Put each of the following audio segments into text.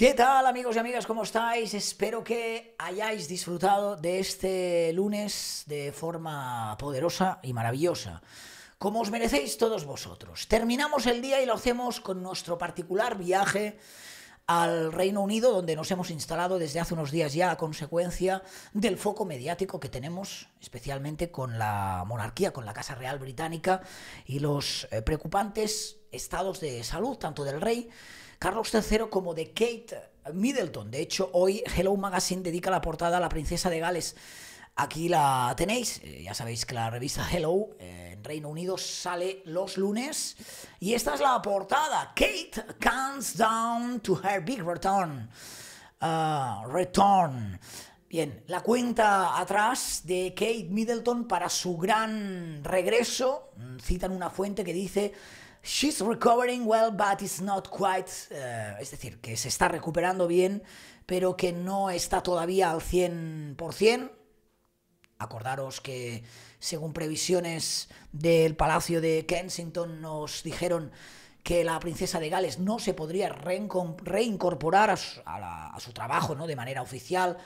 ¿Qué tal amigos y amigas? ¿Cómo estáis? Espero que hayáis disfrutado de este lunes de forma poderosa y maravillosa, como os merecéis todos vosotros. Terminamos el día y lo hacemos con nuestro particular viaje al Reino Unido, donde nos hemos instalado desde hace unos días ya a consecuencia del foco mediático que tenemos, especialmente con la monarquía, con la Casa Real Británica y los eh, preocupantes estados de salud, tanto del rey, Carlos III como de Kate Middleton. De hecho, hoy Hello Magazine dedica la portada a la princesa de Gales. Aquí la tenéis. Eh, ya sabéis que la revista Hello eh, en Reino Unido sale los lunes. Y esta es la portada. Kate comes down to her big return. Ah, return. Bien, la cuenta atrás de Kate Middleton para su gran regreso. Mm, citan una fuente que dice She's recovering well, but it's not quite. Eh, es decir, que se está recuperando bien, pero que no está todavía al 100%. Acordaros que, según previsiones del Palacio de Kensington, nos dijeron que la princesa de Gales no se podría reincorporar a su, a su trabajo ¿no? de manera oficial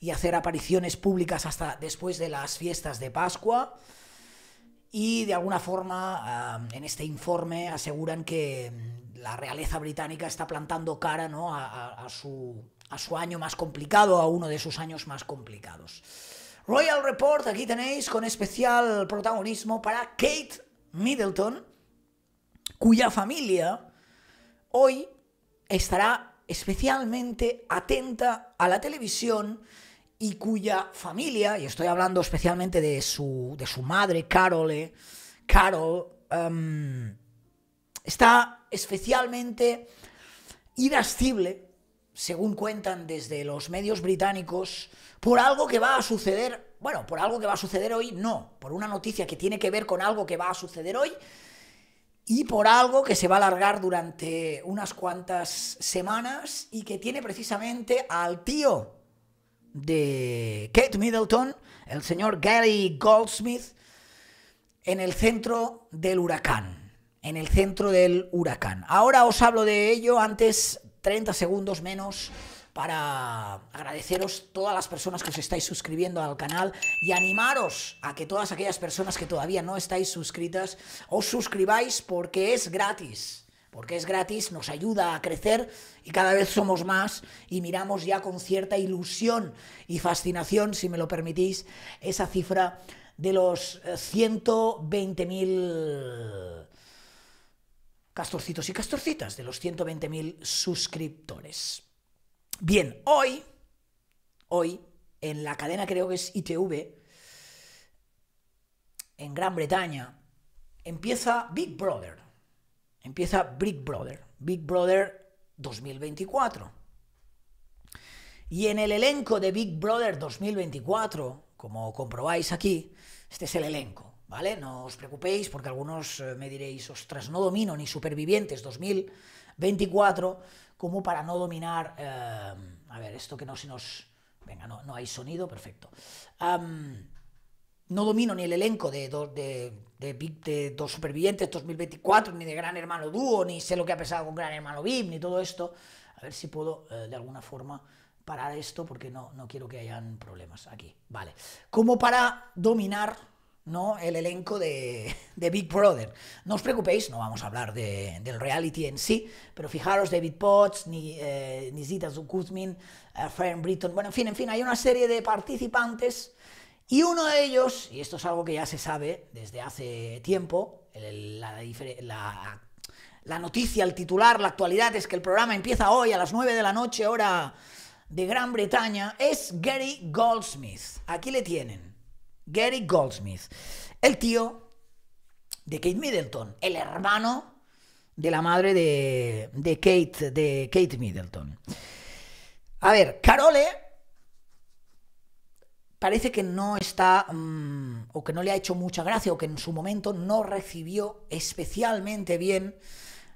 y hacer apariciones públicas hasta después de las fiestas de Pascua y de alguna forma ah, en este informe aseguran que mm, la realeza británica está plantando cara ¿no? a, su, a su año más complicado, a uno de sus años más complicados. Royal Report, aquí tenéis con especial protagonismo para Kate Middleton, cuya familia hoy estará especialmente atenta a la televisión y cuya familia, y estoy hablando especialmente de su, de su madre, Carole, Carol, eh, em, está especialmente irascible, según cuentan desde los medios británicos, por algo que va a suceder, bueno, por algo que va a suceder hoy, no, por una noticia que tiene que ver con algo que va a suceder hoy y por algo que se va a alargar durante unas cuantas semanas y que tiene precisamente al tío de Kate Middleton, el señor Gary Goldsmith, en el centro del huracán. En el centro del huracán. Ahora os hablo de ello, antes 30 segundos menos para agradeceros todas las personas que os estáis suscribiendo al canal y animaros a que todas aquellas personas que todavía no estáis suscritas os suscribáis porque es gratis porque es gratis, nos ayuda a crecer y cada vez somos más y miramos ya con cierta ilusión y fascinación, si me lo permitís, esa cifra de los 120.000 eh, castorcitos y castorcitas, de los 120.000 suscriptores. Bien, hoy, hoy, en la cadena creo que es ITV, en Gran Bretaña, empieza Big Brother empieza Big Brother, Big Brother 2024. Y en el elenco de Big Brother 2024, como comprobáis aquí, este es el elenco, ¿vale? No os preocupéis porque algunos eh, me diréis, ostras, no domino ni Supervivientes 2024, como para no dominar... Eh, a ver, esto que no se nos... Venga, no, hay sonido, perfecto no domino ni el elenco de, dos de, de, Dos Supervivientes 2024, ni de Gran Hermano Dúo, ni sé lo que ha pasado con Gran Hermano VIP, ni todo esto. A ver si puedo, eh, de alguna forma, parar esto porque no, no quiero que hayan problemas aquí. Vale. Como para dominar ¿no? el elenco de, Big Brother. No os preocupéis, no vamos a hablar de, del reality en sí, pero fijaros, David Potts, ni, eh, Nizita Zukuzmin, eh, Britton, bueno, en fin, en fin, hay una serie de participantes y uno de ellos, y esto es algo que ya se sabe desde hace tiempo, la, noticia, el titular, la actualidad es que el programa empieza hoy a las 9 de la noche, hora de Gran Bretaña, es Gary Goldsmith. Aquí le tienen. Gary Goldsmith. El tío de Kate Middleton, el hermano de la madre de, de Kate, de Kate Middleton. A ver, Carole parece que no está mm, o que no le ha hecho mucha gracia o que en su momento no recibió especialmente bien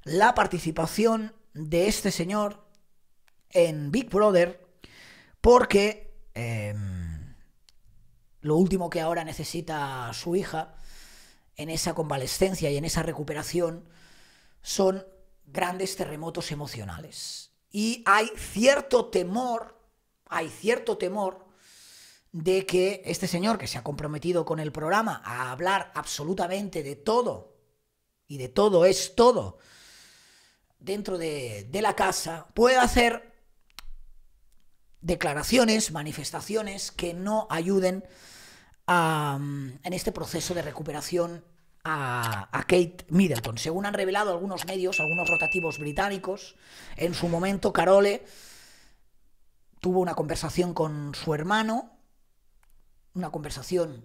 la participación de este señor en Big Brother porque em, lo último que ahora necesita su hija en esa convalescencia y en esa recuperación son grandes terremotos emocionales. Y hay cierto temor, hay cierto temor de que este señor que se ha comprometido con el programa a hablar absolutamente de todo, y de todo es todo, dentro de, la casa, pueda hacer declaraciones, manifestaciones que no ayuden en este proceso de recuperación a, a, Kate Middleton. Según han revelado algunos medios, algunos rotativos británicos, en su momento Carole tuvo una conversación con su hermano una conversación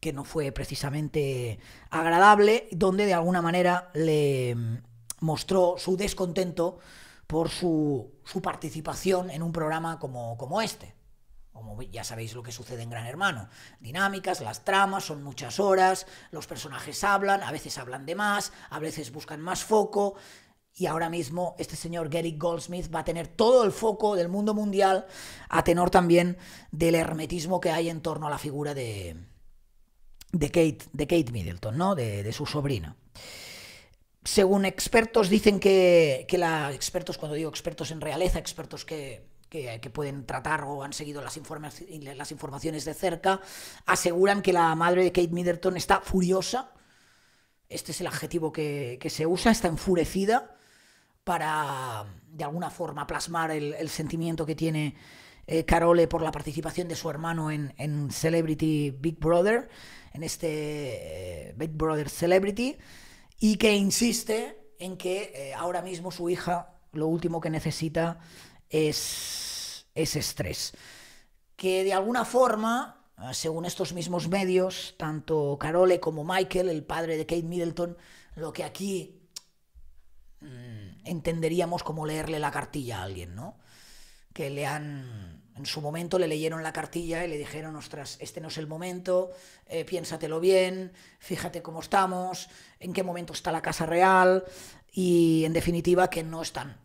que no fue precisamente agradable, donde de alguna manera le mm, mostró su descontento por su, su participación en un programa como, como este. Como ya sabéis lo que sucede en Gran Hermano. Dinámicas, las tramas, son muchas horas, los personajes hablan, a veces hablan de más, a veces buscan más foco, y ahora mismo este señor Gary Goldsmith va a tener todo el foco del mundo mundial a tenor también del hermetismo que hay en torno a la figura de, de, Kate, de Kate Middleton, ¿no? de, su sobrina. Según expertos, dicen que, expertos, cuando digo expertos en realeza, expertos que, pueden tratar o han seguido las, las informaciones de cerca, aseguran que la madre de Kate Middleton está furiosa. Este es el adjetivo que, que se usa, está enfurecida para mm, de alguna forma plasmar el, sentimiento que tiene eh, Carole por la participación de su hermano en, Celebrity Big Brother, en este eh, Big Brother Celebrity, y que insiste en que eh, ahora mismo su hija lo último que necesita es, es estrés. Que de alguna forma, según estos mismos medios, tanto Carole como Michael, el padre de Kate Middleton, lo que aquí entenderíamos como leerle la cartilla a alguien, ¿no? Que le han, en su momento le leyeron la cartilla y le dijeron, ostras, este no es el momento, eh, piénsatelo bien, fíjate cómo estamos, en qué momento está la casa real y en definitiva que no están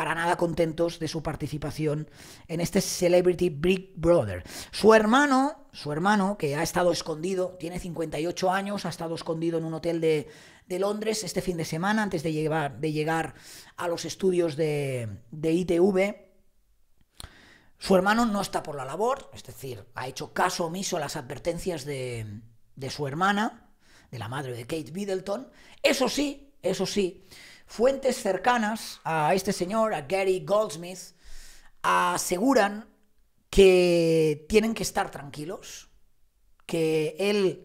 para nada contentos de su participación en este Celebrity Big Brother. Su hermano, su hermano, que ha estado escondido, tiene 58 años, ha estado escondido en un hotel de, Londres este fin de semana antes de, de llegar a los estudios de, ITV. Su hermano no está por la labor, es decir, ha hecho caso omiso a las advertencias de, de su hermana, de la madre de Kate Middleton. Eso sí, eso sí, Fuentes cercanas a este señor, a Gary Goldsmith, aseguran que tienen que estar tranquilos, que él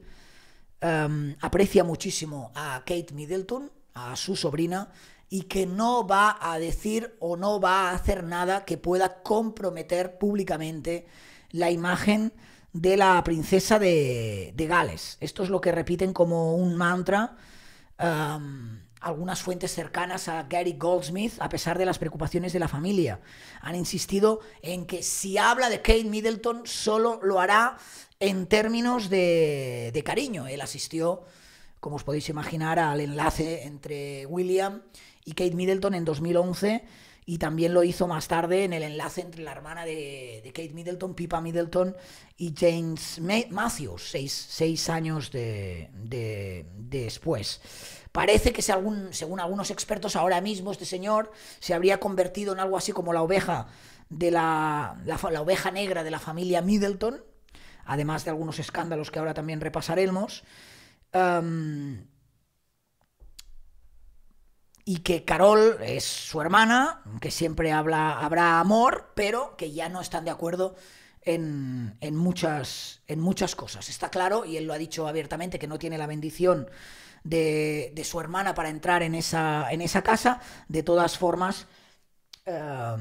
em, aprecia muchísimo a Kate Middleton, a su sobrina, y que no va a decir o no va a hacer nada que pueda comprometer públicamente la imagen de la princesa de, Gales. Esto es lo que repiten como un mantra em, algunas fuentes cercanas a Gary Goldsmith, a pesar de las preocupaciones de la familia. Han insistido en que si habla de Kate Middleton, solo lo hará en términos de, cariño. Él asistió, como os podéis imaginar, al enlace entre William y Kate Middleton en 2011 y también lo hizo más tarde en el enlace entre la hermana de, Kate Middleton, Pippa Middleton y James Matthews, seis, años después. Parece que según, algunos expertos ahora mismo este señor se habría convertido en algo así como la oveja de la, oveja negra de la familia Middleton, además de algunos escándalos que ahora también repasaremos. Em, y que Carol es su hermana, que siempre habla, habrá amor, pero que ya no están de acuerdo en, muchas, en muchas cosas. Está claro, y él lo ha dicho abiertamente, que no tiene la bendición de, su hermana para entrar en esa, en esa casa. De todas formas, eh,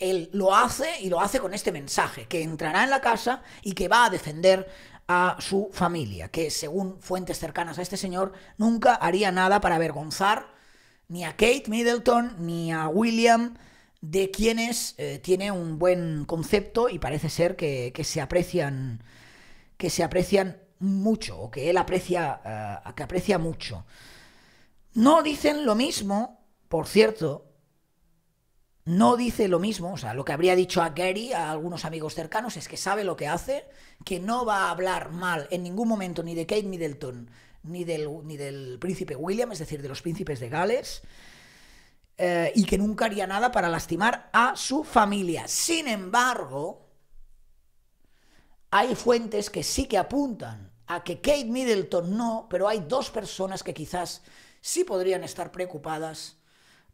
él lo hace y lo hace con este mensaje, que entrará en la casa y que va a defender a su familia, que según fuentes cercanas a este señor, nunca haría nada para avergonzar ni a Kate Middleton ni a William, de quienes eh, tiene un buen concepto y parece ser que, que se aprecian que se aprecian mucho o que él aprecia, eh, que aprecia mucho. No dicen lo mismo, por cierto, no dice lo mismo, o sea, lo que habría dicho a Gary, a algunos amigos cercanos, es que sabe lo que hace, que no va a hablar mal en ningún momento ni de Kate Middleton, ni del, ni del príncipe William, es decir, de los príncipes de Gales, eh, y que nunca haría nada para lastimar a su familia. Sin embargo, hay fuentes que sí que apuntan a que Kate Middleton no, pero hay dos personas que quizás sí podrían estar preocupadas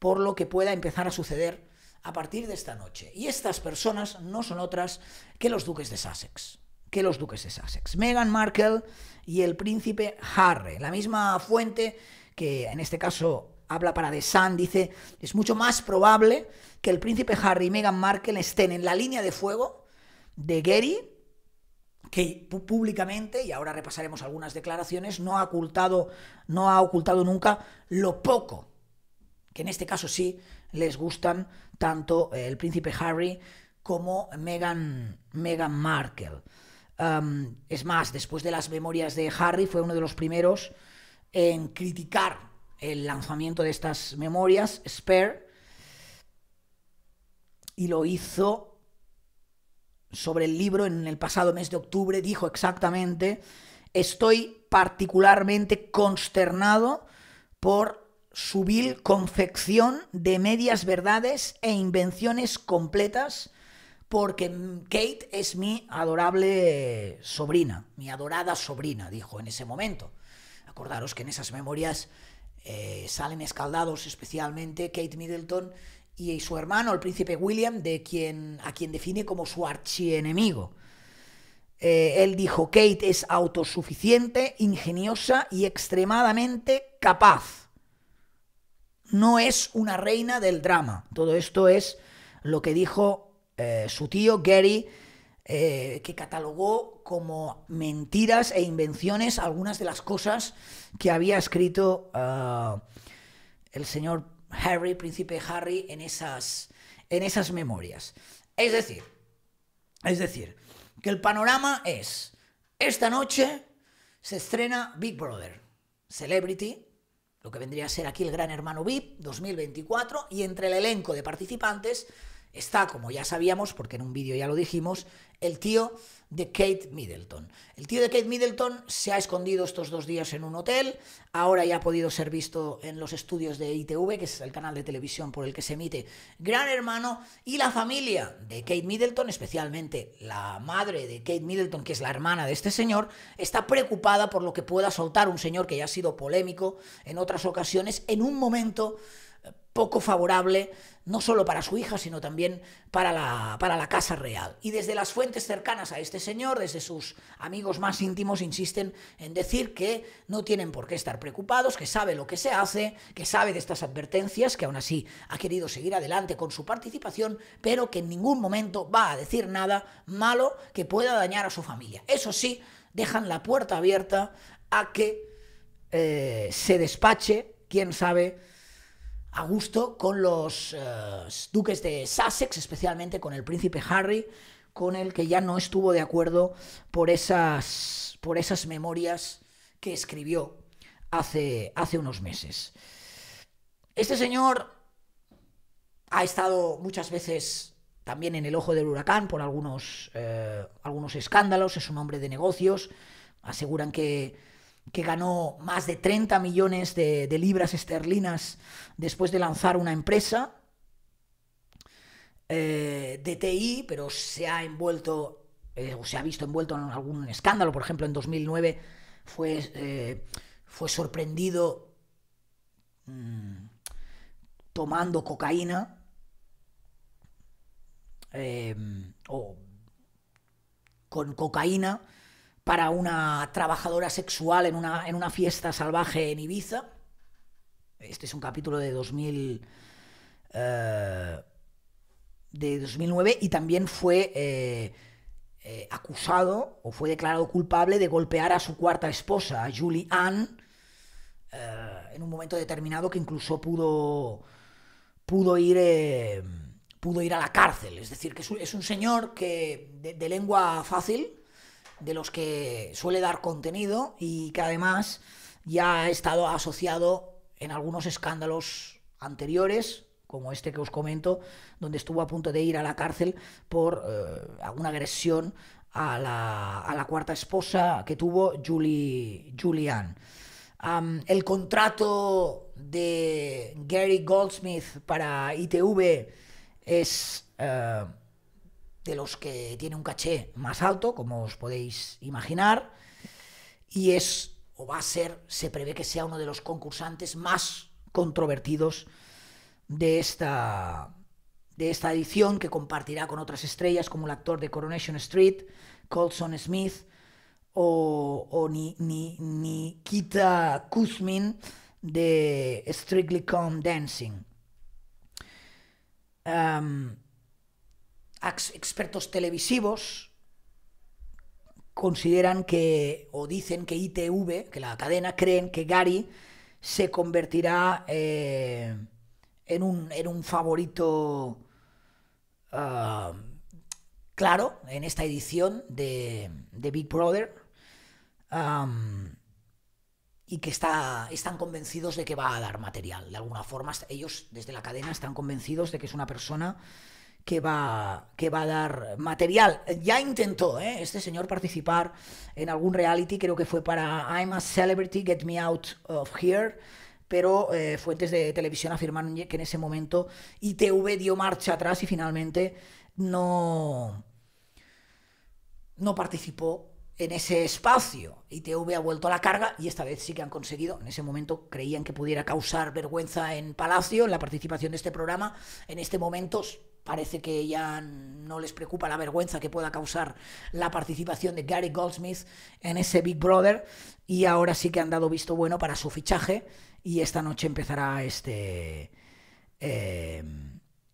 por lo que pueda empezar a suceder a partir de esta noche. Y estas personas no son otras que los duques de Sussex. Que los duques de Sussex. Meghan Markle y el príncipe Harry. La misma fuente que en este caso habla para The Sun, dice, es mucho más probable que el príncipe Harry y Meghan Markle estén en la línea de fuego de Gary que públicamente, y ahora repasaremos algunas declaraciones, no ha ocultado, no ha ocultado nunca lo poco que en este caso sí les gustan tanto eh, el príncipe Harry como Meghan, Markle. es más, después de las memorias de Harry, fue uno de los primeros en criticar el lanzamiento de estas memorias, Spare, y lo hizo sobre el libro en el pasado mes de octubre dijo exactamente, estoy particularmente consternado por su vil confección de medias verdades e invenciones completas, porque Kate es mi adorable sobrina, mi adorada sobrina, dijo en ese momento. Acordaros que en esas memorias eh, salen escaldados especialmente Kate Middleton y su hermano, el príncipe William, de quien, a quien define como su archienemigo. Eh, él dijo, Kate es autosuficiente, ingeniosa y extremadamente capaz. No es una reina del drama. Todo esto es lo que dijo eh, su tío Gary, eh, que catalogó como mentiras e invenciones algunas de las cosas que había escrito ah, el señor Harry, príncipe Harry, en esas, en esas memorias. Es decir, es decir, que el panorama es, esta noche se estrena Big Brother, Celebrity, lo que vendría a ser aquí el Gran Hermano VIP 2024, y entre el elenco de participantes está, como ya sabíamos, porque en un vídeo ya lo dijimos, el tío de Kate Middleton. El tío de Kate Middleton se ha escondido estos dos días en un hotel, ahora ya ha podido ser visto en los estudios de ITV, que es el canal de televisión por el que se emite Gran Hermano, y la familia de Kate Middleton, especialmente la madre de Kate Middleton, que es la hermana de este señor, está preocupada por lo que pueda soltar un señor que ya ha sido polémico en otras ocasiones, en un momento poco favorable, no solo para su hija, sino también para la, para la Casa Real. Y desde las fuentes cercanas a este señor, desde sus amigos más íntimos, insisten en decir que no tienen por qué estar preocupados, que sabe lo que se hace, que sabe de estas advertencias, que aún así ha querido seguir adelante con su participación, pero que en ningún momento va a decir nada malo que pueda dañar a su familia. Eso sí, dejan la puerta abierta a que eh, se despache, quién sabe, a gusto con los eh, duques de Sussex, especialmente con el príncipe Harry, con el que ya no estuvo de acuerdo por esas, por esas memorias que escribió hace, hace unos meses. Este señor ha estado muchas veces también en el ojo del huracán por algunos, eh, algunos escándalos, es un hombre de negocios, aseguran que que ganó más de 30 millones de, libras esterlinas después de lanzar una empresa eh, de TI, pero se ha envuelto eh, o se ha visto envuelto en algún escándalo. Por ejemplo, en 2009 fue, eh, fue sorprendido mm, tomando cocaína o con cocaína para una trabajadora sexual en una, fiesta salvaje en Ibiza. Este es un capítulo de 2009 eh, y también fue eh, eh, acusado o fue declarado culpable de golpear a su cuarta esposa, Julie Ann, en un momento determinado que incluso pudo, pudo, ir, pudo ir a la cárcel. Es decir, que es un, señor que de lengua fácil, de los que suele dar contenido y que además ya ha estado asociado en algunos escándalos anteriores, como este que os comento, donde estuvo a punto de ir a la cárcel por eh, alguna agresión a la, cuarta esposa que tuvo, Julie, Julian. el contrato de Gary Goldsmith para ITV es... Eh, de los que tiene un caché más alto, como os podéis imaginar, y es o va a ser, se prevé que sea uno de los concursantes más controvertidos de esta, de esta edición, que compartirá con otras estrellas como el actor de Coronation Street, Colson Smith o, o ni, ni, Nikita Kuzmin de Strictly Come Dancing. Em, expertos televisivos consideran que, o dicen que ITV, que la cadena, creen que Gary se convertirá eh, en, un, en, un, favorito ah, claro en esta edición de, Big Brother. y que está, están convencidos de que va a dar material. De alguna forma, ellos desde la cadena están convencidos de que es una persona que va, que va a dar material. Ya intentó ¿eh? este señor participar en algún reality, creo que fue para I'm a Celebrity, Get Me Out of Here, pero eh, fuentes de televisión afirmaron que en ese momento ITV dio marcha atrás y finalmente no, no participó en ese espacio. ITV ha vuelto a la carga y esta vez sí que han conseguido. En ese momento creían que pudiera causar vergüenza en Palacio, en la participación de este programa. En este momento parece que ya no les preocupa la vergüenza que pueda causar la participación de Gary Goldsmith en ese Big Brother y ahora sí que han dado visto bueno para su fichaje y esta noche empezará este... Eh,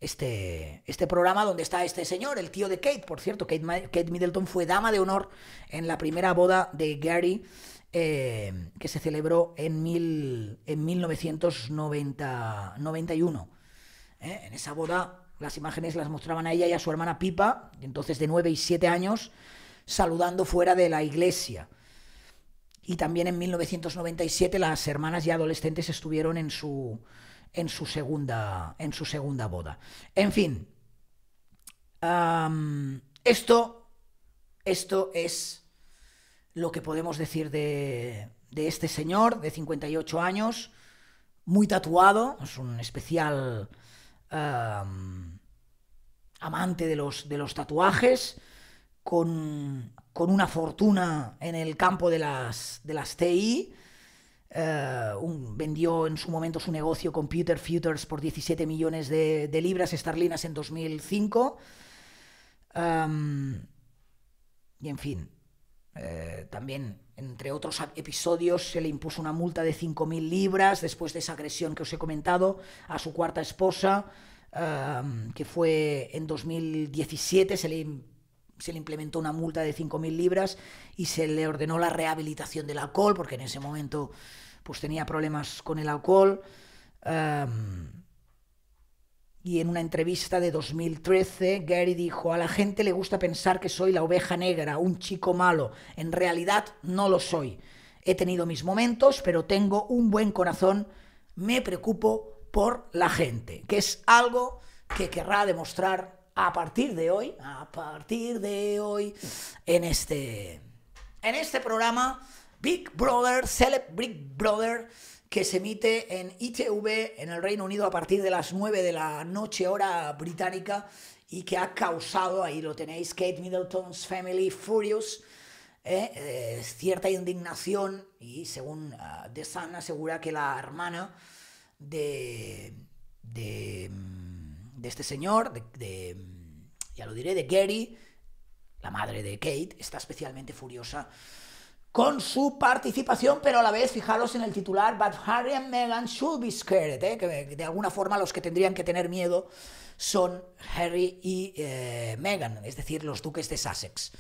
este, este programa donde está este señor, el tío de Kate, por cierto, Kate, Middleton fue dama de honor en la primera boda de Gary eh, que se celebró en, en 1991. Eh, en esa boda las imágenes las mostraban a ella y a su hermana Pipa, entonces de 9 y 7 años, saludando fuera de la iglesia. Y también en 1997 las hermanas ya adolescentes estuvieron en su, en su, segunda, en su segunda boda. En fin, esto, esto es lo que podemos decir de, de este señor de 58 años, muy tatuado, es un especial amante de los, de los tatuajes, con, una fortuna en el campo de las, de las TI. Eh, vendió en su momento su negocio Computer Futures por 17 millones de, libras esterlinas en 2005. y en fin, eh, también entre otros episodios, se le impuso una multa de 5.000 libras después de esa agresión que os he comentado a su cuarta esposa, que fue en 2017, se le, implementó una multa de 5.000 libras y se le ordenó la rehabilitación del alcohol, porque en ese momento pues, tenía problemas con el alcohol. Y en una entrevista de 2013, Gary dijo, a la gente le gusta pensar que soy la oveja negra, un chico malo. En realidad no lo soy. He tenido mis momentos, pero tengo un buen corazón. Me preocupo por la gente, que es algo que querrá demostrar a partir de hoy, a partir de hoy, en este, en este programa Big Brother, Celeb Big Brother que se emite en ITV en el Reino Unido a partir de las 9 de la noche hora británica y que ha causado, ahí lo tenéis, Kate Middleton's Family Furious, ¿eh? Eh, cierta indignación y según uh, The asegura que la hermana de, de, este señor, de, ya lo diré, de Gary, la madre de Kate, está especialmente furiosa con su participación, pero a la vez, fijaros en el titular, But Harry and Meghan should be scared, ¿eh? que de alguna forma los que tendrían que tener miedo son Harry y eh, Meghan, es decir, los duques de Sussex,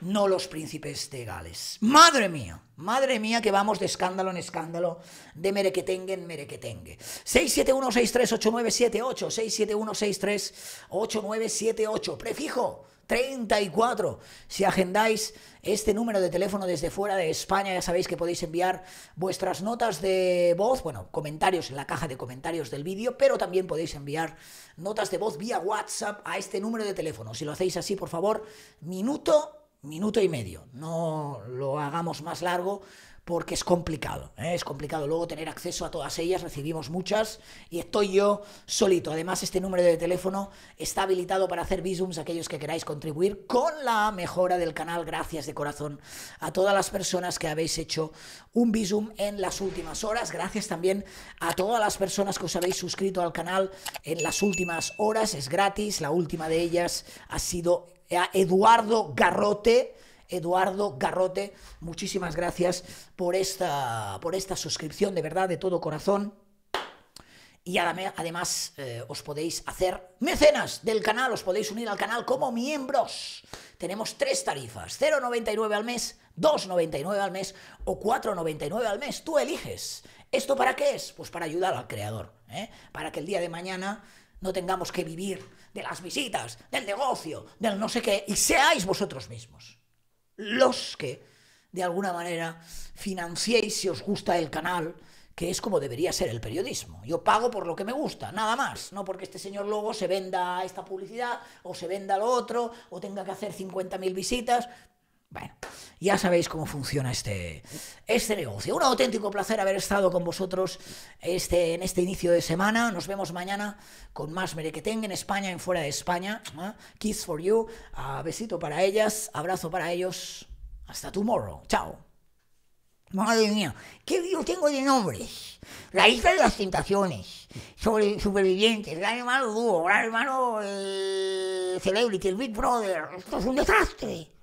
no los príncipes de Gales. Madre mía, madre mía que vamos de escándalo en escándalo, de merequetengue en merequetengue. 671 nueve 671 ocho, prefijo 34. Si agendáis este número de teléfono desde fuera de España, ya sabéis que podéis enviar vuestras notas de voz, bueno, comentarios en la caja de comentarios del vídeo, pero también podéis enviar notas de voz vía WhatsApp a este número de teléfono. Si lo hacéis así, por favor, minuto, minuto y medio. No lo hagamos más largo porque es complicado, ¿eh? es complicado luego tener acceso a todas ellas, recibimos muchas y estoy yo solito. Además, este número de teléfono está habilitado para hacer visums aquellos que queráis contribuir con la mejora del canal. Gracias de corazón a todas las personas que habéis hecho un visum en las últimas horas. Gracias también a todas las personas que os habéis suscrito al canal en las últimas horas. Es gratis. La última de ellas ha sido Eduardo Garrote Eduardo Garrote, muchísimas gracias por esta, por esta suscripción, de verdad, de todo corazón. Y además eh, os podéis hacer mecenas del canal, os podéis unir al canal como miembros. Tenemos tres tarifas, 0,99 al mes, 2,99 al mes o 4,99 al mes. Tú eliges. ¿Esto para qué es? Pues para ayudar al creador, ¿eh? para que el día de mañana no tengamos que vivir de las visitas, del negocio, del no sé qué, y seáis vosotros mismos los que de alguna manera financiéis si os gusta el canal, que es como debería ser el periodismo. Yo pago por lo que me gusta, nada más, no porque este señor luego se venda esta publicidad o se venda lo otro o tenga que hacer 50.000 visitas. Bueno, ya sabéis cómo funciona este, este negocio. Un auténtico placer haber estado con vosotros este, en este inicio de semana. Nos vemos mañana con más Merequeteng en España, en fuera de España. Ah, kiss for you. Ah, besito para ellas, abrazo para ellos. Hasta tomorrow. Chao. Madre mía, qué lío tengo de nombres. La isla de las tentaciones, Soy supervivientes, gran hermano dúo, gran hermano eh, celebrity, el Big Brother. Esto es un desastre.